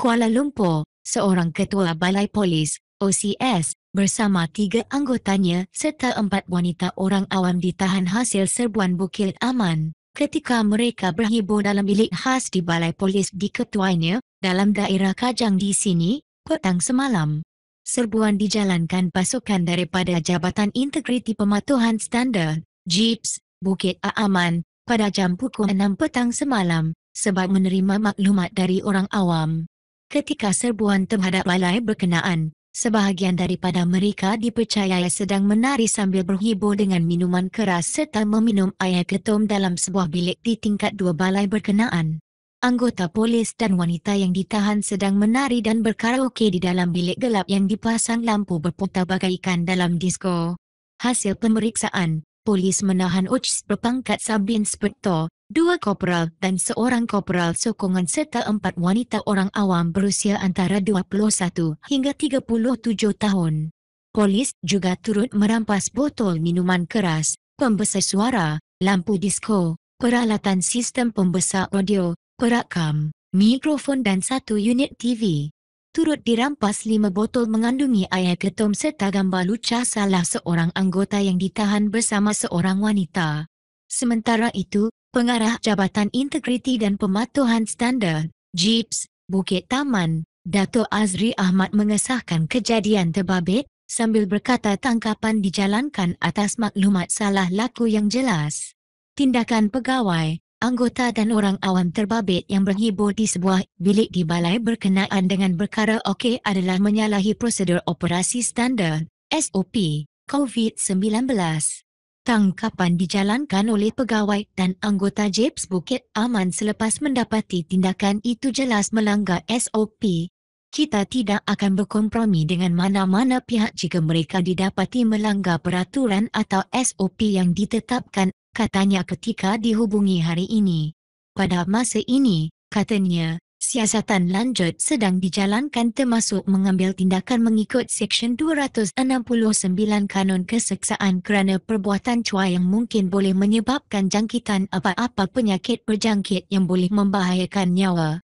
Kuala Lumpur, seorang ketua balai polis, OCS, bersama tiga anggotanya serta empat wanita orang awam ditahan hasil serbuan Bukit Aman. Ketika mereka berhibur dalam bilik khas di balai polis di ketuanya, dalam daerah Kajang di sini, petang semalam. Serbuan dijalankan pasukan daripada Jabatan Integriti Pematuhan Standar, JIPS, Bukit Aman, pada jam pukul 6 petang semalam, sebab menerima maklumat dari orang awam. Ketika serbuan terhadap lalai berkenaan, sebahagian daripada mereka dipercayai sedang menari sambil berhibur dengan minuman keras serta meminum air ketum dalam sebuah bilik di tingkat dua balai berkenaan. Anggota polis dan wanita yang ditahan sedang menari dan berkaraoke di dalam bilik gelap yang dipasang lampu berputar bagaikan dalam disko. Hasil pemeriksaan, polis menahan Uch berpangkat Sabin Spector dua kopral dan seorang kopral sokongan serta empat wanita orang awam berusia antara 21 hingga 37 tahun. Polis juga turut merampas botol minuman keras, pembesar suara, lampu disko, peralatan sistem pembesar audio, perakam, mikrofon dan satu unit TV. Turut dirampas lima botol mengandungi air ketum serta gambar lucah salah seorang anggota yang ditahan bersama seorang wanita. Sementara itu, Pengarah Jabatan Integriti dan Pematuhan Standar, JIPS, Bukit Taman, Dato' Azri Ahmad mengesahkan kejadian terbabit sambil berkata tangkapan dijalankan atas maklumat salah laku yang jelas. Tindakan pegawai, anggota dan orang awam terbabit yang berhibur di sebuah bilik di balai berkenaan dengan berkara OK adalah menyalahi prosedur operasi standar, SOP, COVID-19 tangkapan dijalankan oleh pegawai dan anggota Jeps Bukit Aman selepas mendapati tindakan itu jelas melanggar SOP. Kita tidak akan berkompromi dengan mana-mana pihak jika mereka didapati melanggar peraturan atau SOP yang ditetapkan, katanya ketika dihubungi hari ini. Pada masa ini, katanya, siasatan lanjut sedang dijalankan termasuk mengambil tindakan mengikut Seksyen 269 Kanun Keseksaan kerana perbuatan cua yang mungkin boleh menyebabkan jangkitan apa-apa penyakit berjangkit yang boleh membahayakan nyawa.